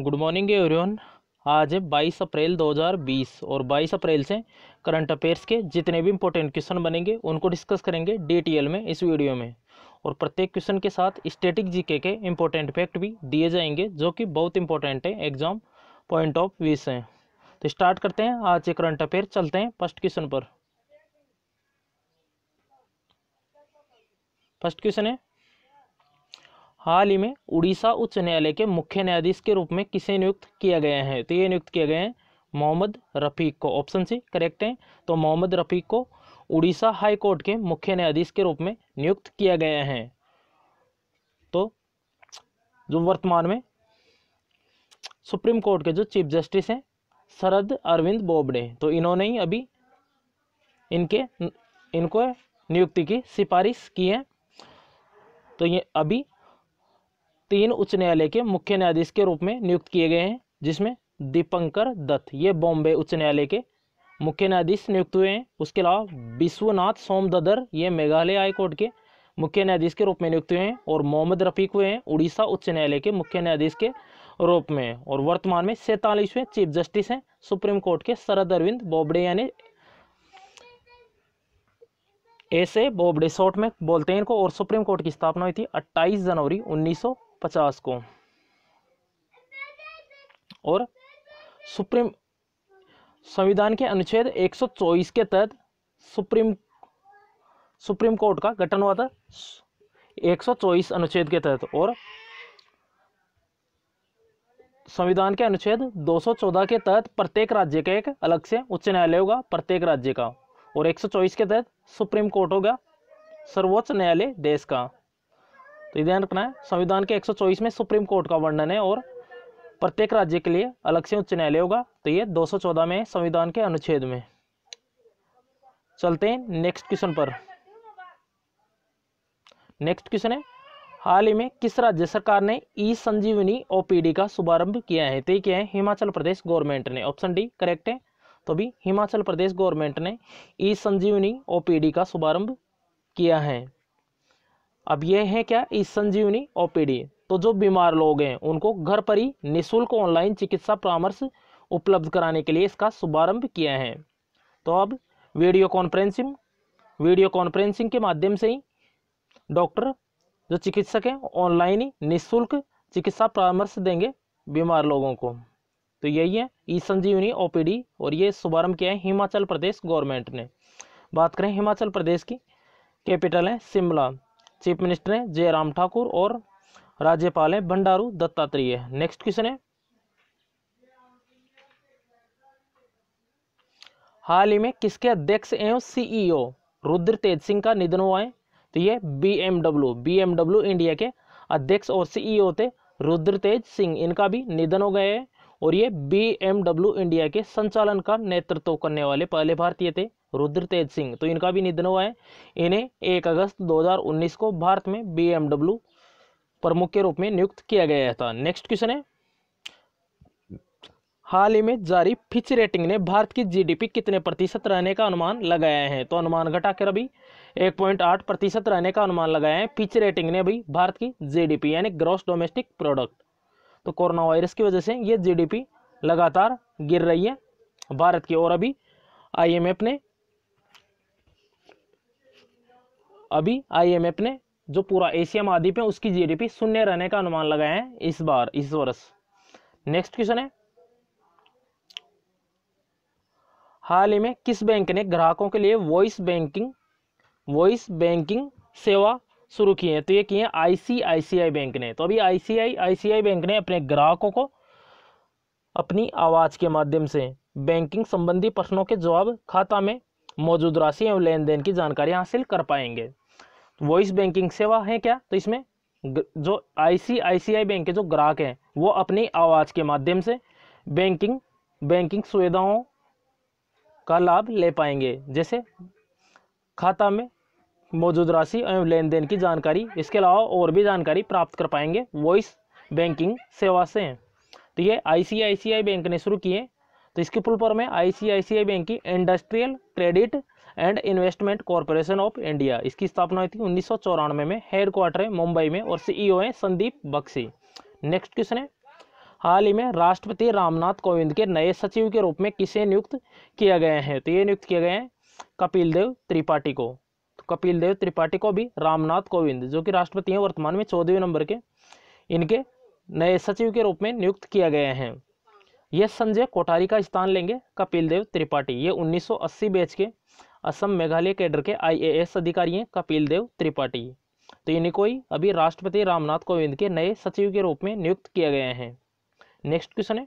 good morning everyone आज है 22 अप्रैल 2020 और 22 अप्रैल से करंट अफेयर्स के जितने भी इंपॉर्टेंट क्वेश्चन बनेंगे उनको डिस्कस करेंगे डीटीएल में इस वीडियो में और प्रत्येक क्वेश्चन के साथ स्टेटिक जीके के इंपॉर्टेंट फैक्ट भी दिए जाएंगे जो कि बहुत इंपॉर्टेंट है एग्जाम पॉइंट ऑफ व्यू से तो स्टार्ट करते हैं आज के करंट अफेयर चलते हैं फर्स्ट क्वेश्चन पर फर्स्ट क्वेश्चन है हाल ही में उड़ीसा उच्च न्यायालय के मुख्य न्यायाधीश के रूप में किसे नियुक्त किया गया है तो ये नियुक्त किए गए हैं मोहम्मद रफ़ीक को ऑप्शन सी करेक्ट है तो मोहम्मद रफ़ीक को उड़ीसा हाई कोर्ट के मुख्य न्यायाधीश के रूप में नियुक्त किया गया है तो जो वर्तमान में सुप्रीम कोर्ट के जो चीफ जस्टिस हैं शरद अरविंद बोबडे तो इन्होंने ही अभी इनके इनको नियुक्ति की सिफारिश की है तो ये अभी तीन उच्च न्यायालय के मुख्य न्यायाधीश के रूप में नियुक्त किए गए हैं जिसमें दीपंकर दत्त ये बॉम्बे उच्च न्यायालय के मुख्य न्यायाधीश नियुक्त हुए हैं उसके अलावा विश्वनाथ सोमददर ये मेघालय हाईकोर्ट के मुख्य न्यायाधीश के रूप में नियुक्त हुए हैं और मोहम्मद रफीक हुए हैं उड़ीसा उच्च न्यायालय के मुख्य न्यायाधीश के रूप में और वर्तमान में सैतालीसवें चीफ जस्टिस हैं सुप्रीम कोर्ट के शरद अरविंद बोबडे यानी ऐसे बोबडे शॉर्ट में बोलते हैं इनको और सुप्रीम कोर्ट की स्थापना हुई थी 28 जनवरी उन्नीस पचास को और सुप्रीम संविधान के अनुच्छेद चौबीस के तहत सुप्रीम सुप्रीम कोर्ट का गठन हुआ था चौबीस अनुच्छेद के तहत और संविधान के अनुच्छेद 214 के तहत प्रत्येक राज्य का एक अलग से उच्च न्यायालय होगा प्रत्येक राज्य का और 124 के तहत सुप्रीम कोर्ट होगा सर्वोच्च न्यायालय देश का तो ये ध्यान रखना है संविधान के 124 में सुप्रीम कोर्ट का वर्णन है और प्रत्येक राज्य के लिए अलग से उच्च न्यायालय होगा तो ये 214 में संविधान के अनुच्छेद में चलते हैं नेक्स्ट क्वेश्चन पर नेक्स्ट क्वेश्चन है हाल ही में किस राज्य सरकार ने ई संजीवनी ओपीडी का शुभारंभ किया है तो ये क्या है हिमाचल प्रदेश गवर्नमेंट ने ऑप्शन डी करेक्ट है तो भी हिमाचल प्रदेश गवर्नमेंट ने ई संजीवनी ओपीडी का शुभारंभ किया है अब ये हैं क्या ई संजीवनी ओपीडी तो जो बीमार लोग हैं उनको घर पर ही निःशुल्क ऑनलाइन चिकित्सा परामर्श उपलब्ध कराने के लिए इसका शुभारंभ किया है तो अब वीडियो कॉन्फ्रेंसिंग वीडियो कॉन्फ्रेंसिंग के माध्यम से ही डॉक्टर जो चिकित्सक हैं ऑनलाइन ही निःशुल्क चिकित्सा परामर्श देंगे बीमार लोगों को तो यही है ई संजीवनी ओपीडी और ये शुभारम्भ किया है हिमाचल प्रदेश गवर्नमेंट ने बात करें हिमाचल प्रदेश की कैपिटल है शिमला चीफ मिनिस्टर हैं जयराम ठाकुर और राज्यपाल हैं बंडारू दत्तात्रेय नेक्स्ट क्वेश्चन है हाल ही में किसके अध्यक्ष एवं सीईओ e रुद्र तेज सिंह का निधन हुआ है तो ये बीएमडब्ल्यू बीएमडब्ल्यू इंडिया के अध्यक्ष और सीईओ e थे रुद्र तेज सिंह इनका भी निधन हो गया है और ये बीएमडब्ल्यू इंडिया के संचालन का नेतृत्व करने वाले पहले भारतीय थे रुद्र तेज सिंह तो इनका भी निधन हुआ है इन्हें एक अगस्त 2019 को भारत में बी प्रमुख के रूप में नियुक्त किया गया था नेक्स्ट क्वेश्चन है हाल ही में जारी फिच रेटिंग ने भारत की जीडीपी कितने प्रतिशत रहने का अनुमान लगाया है तो अनुमान घटाकर अभी एक पॉइंट आठ प्रतिशत रहने का अनुमान लगाया है फिच रेटिंग ने अभी भारत की जीडीपी यानी ग्रॉस डोमेस्टिक प्रोडक्ट तो कोरोना वायरस की वजह से ये जीडीपी लगातार गिर रही है भारत की और अभी आईएमएफ ने अभी आईएमएफ ने जो पूरा एशिया महाद्वीप है उसकी जीडीपी शून्य रहने का अनुमान लगाया है इस बार इस वर्ष नेक्स्ट क्वेश्चन है हाल ही में किस बैंक ने ग्राहकों के लिए वॉइस बैंकिंग वॉइस बैंकिंग सेवा शुरू की है तो ये की आईसीआईसीआई बैंक ने तो अभी आईसीआईसीआई बैंक ने अपने ग्राहकों को अपनी आवाज़ के माध्यम से बैंकिंग संबंधी प्रश्नों के जवाब खाता में मौजूद राशि एवं लेन देन की जानकारी हासिल कर पाएंगे वॉइस बैंकिंग सेवा है क्या तो इसमें जो आईसीआईसीआई बैंक के जो ग्राहक हैं वो अपनी आवाज़ के माध्यम से बैंकिंग बैंकिंग सुविधाओं का लाभ ले पाएंगे जैसे खाता में मौजूद राशि एवं लेन देन की जानकारी इसके अलावा और भी जानकारी प्राप्त कर पाएंगे वॉइस बैंकिंग सेवा से तो ये आईसीआईसीआई बैंक ने शुरू किए तो इसके पुल पर में आईसीआईसीआई बैंक की industrial credit and investment corporation of India इसकी स्थापना हुई थी उन्नीस में हेड क्वार्टर है मुंबई में और सीईओ e है संदीप बक्सी नेक्स्ट क्वेश्चन है हाल ही में राष्ट्रपति रामनाथ कोविंद के नए सचिव के रूप में किसे नियुक्त किया गए हैं तो ये नियुक्त किए गए हैं कपिल देव त्रिपाठी को तो कपिल देव त्रिपाठी को भी रामनाथ कोविंद जो कि राष्ट्रपति हैं वर्तमान में चौदहवें नंबर के इनके नए सचिव के रूप में नियुक्त किया गया है यह संजय कोठारी का स्थान लेंगे कपिल देव त्रिपाठी ये 1980 बैच के असम मेघालय कैडर के आईएएस अधिकारी हैं कपिल देव त्रिपाठी तो इनको अभी राष्ट्रपति रामनाथ कोविंद के नए सचिव के रूप में नियुक्त किए गए हैं नेक्स्ट क्वेश्चन है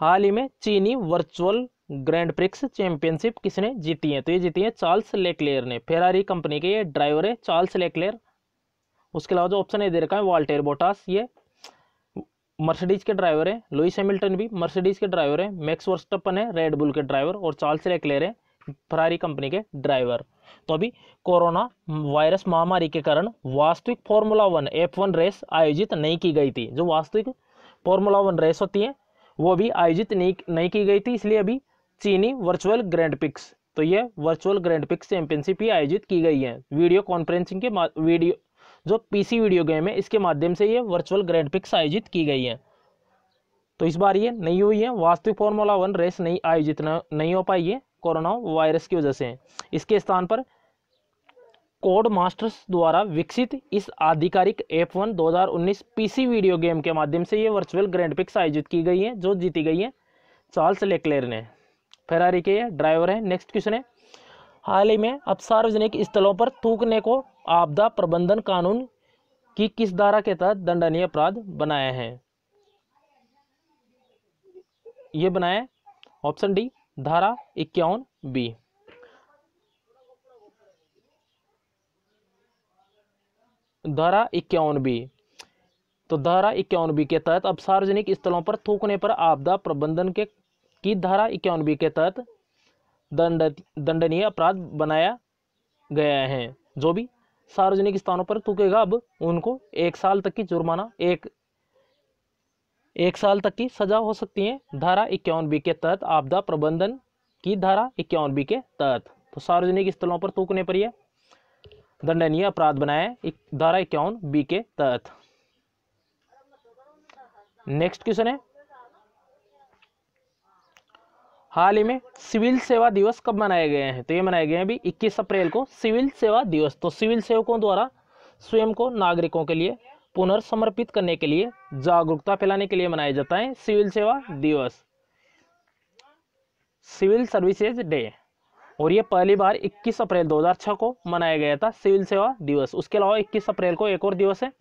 हाल ही में चीनी वर्चुअल ग्रैंड प्रिक्स चैंपियनशिप किसने जीती है तो ये जीती है चार्ल्स लेकलेयर ने फेरारी कंपनी के ये ड्राइवर है चार्ल्स लेक्लेयर उसके अलावा जो ऑप्शन है दे रखा है वॉल्टेर बोटास ये मर्सिडीज के ड्राइवर हैं लुइस हैमिल्टन भी मर्सिडीज के ड्राइवर हैं मैक्स वर्स्टपन है रेडबुल के ड्राइवर और चार्ल्स रेकलेर है फरारी कंपनी के ड्राइवर तो अभी कोरोना वायरस महामारी के कारण वास्तविक formula one F one race आयोजित नहीं की गई थी जो वास्तविक फॉर्मूला वन रेस होती है वो भी आयोजित नहीं नहीं की गई थी इसलिए अभी चीनी वर्चुअल ग्रैंड पिक्स तो ये वर्चुअल ग्रैंड पिक्स चैंपियनशिप ही आयोजित की गई है वीडियो कॉन्फ्रेंसिंग के वीडियो जो पीसी वीडियो गेम है इसके माध्यम से ये वर्चुअल ग्रैंड पिक्स आयोजित की गई हैं तो इस बार ये नहीं हुई है वास्तविक फॉर्मूला वन रेस नहीं आयोजित नहीं हो पाई है कोरोना वायरस की वजह से इसके स्थान पर कोड मास्टर्स द्वारा विकसित इस आधिकारिक एफ वन दो पीसी वीडियो गेम के माध्यम से ये वर्चुअल ग्रैंड पिक्स आयोजित की गई है जो जीती गई है चार्ल्स लेक्लेर ने फेरारी के ड्राइवर है नेक्स्ट क्वेश्चन है हाल ही में अब सार्वजनिक स्थलों पर थूकने को आपदा प्रबंधन कानून की किस धारा के तहत दंडनीय अपराध बनाए हैं ये बनाए ऑप्शन डी धारा इक्यावन बी धारा इक्यावन बी तो धारा इक्यावन बी के तहत अब सार्वजनिक स्थलों पर थूकने पर आपदा प्रबंधन के की धारा इक्यावन बी के तहत दंड दंडनीय अपराध बनाया गया है जो भी सार्वजनिक स्थानों पर थूकेगा अब उनको एक साल तक की जुर्माना एक एक साल तक की सजा हो सकती है धारा इक्यावन बी के तहत आपदा प्रबंधन की धारा इक्यावन बी के तहत तो सार्वजनिक स्थलों पर थूकने पर यह दंडनीय अपराध बनाया धारा इक्यावन बी के तहत नेक्स्ट क्वेश्चन है हाल ही में सिविल सेवा दिवस कब मनाए गए हैं तो ये मनाए गए हैं अभी इक्कीस अप्रैल को सिविल सेवा दिवस तो सिविल सेवकों द्वारा स्वयं को नागरिकों के लिए पुनर्समर्पित करने के लिए जागरूकता फैलाने के लिए मनाया जाता है सिविल सेवा दिवस सिविल सर्विसेज डे और ये पहली बार 21 अप्रैल 2006 को मनाया गया था सिविल सेवा दिवस उसके अलावा 21 अप्रैल को एक और दिवस है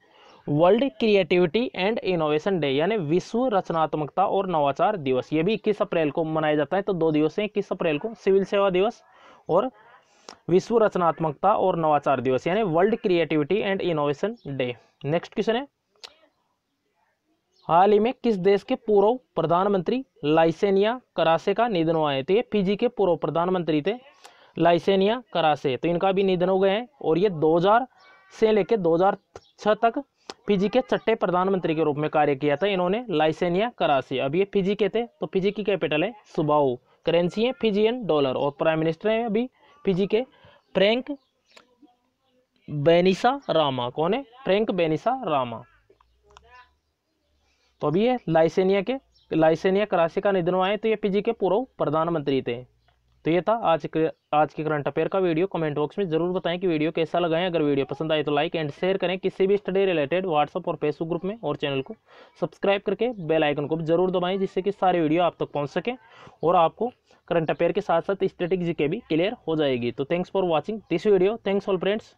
world creativity and innovation day यानी विश्व रचनात्मकता और नवाचार दिवस ये भी इक्कीस अप्रैल को मनाया जाता है तो दो दिवस है इक्कीस अप्रैल को सिविल सेवा दिवस और विश्व रचनात्मकता और नवाचार दिवस यानी world creativity and innovation day next question है हाल ही में किस देश के पूर्व प्रधानमंत्री लाइसेनिया करासे का निधन हुआ है तो ये फिजी के पूर्व प्रधानमंत्री थे लाइसेनिया करासे तो इनका भी निधन हो गए हैं और ये 2000 से लेकर 2006 तक फिजी के छठे प्रधानमंत्री के रूप में कार्य किया था इन्होंने लाइसेनिया करासी अब ये फिजी के थे तो फिजी की कैपिटल है सुबाऊ करेंसी है फिजियन डॉलर और प्राइम मिनिस्टर हैं अभी फिजी के फ्रेंक बेनिसा रामा कौन है फ्रेंक बेनिसा रामा तो अभी ये लाइसेनिया के लाइसेनिया करासी का निधन हुआ है तो ये फिजी के पूर्व प्रधानमंत्री थे तो ये था आज के आज के करंट अफेयर का वीडियो कमेंट बॉक्स में जरूर बताएं कि वीडियो कैसा लगाएं अगर वीडियो पसंद आए तो लाइक एंड शेयर करें किसी भी स्टडी रिलेटेड व्हाट्सअप और फेसबुक ग्रुप में और चैनल को सब्सक्राइब करके बेल आइकन को जरूर दबाएं जिससे कि सारे वीडियो आप तक पहुँच सकें और आपको करंट अफेयर के साथ साथ स्टेटिक जी भी क्लियर हो जाएगी तो thanks for watching this video thanks all friends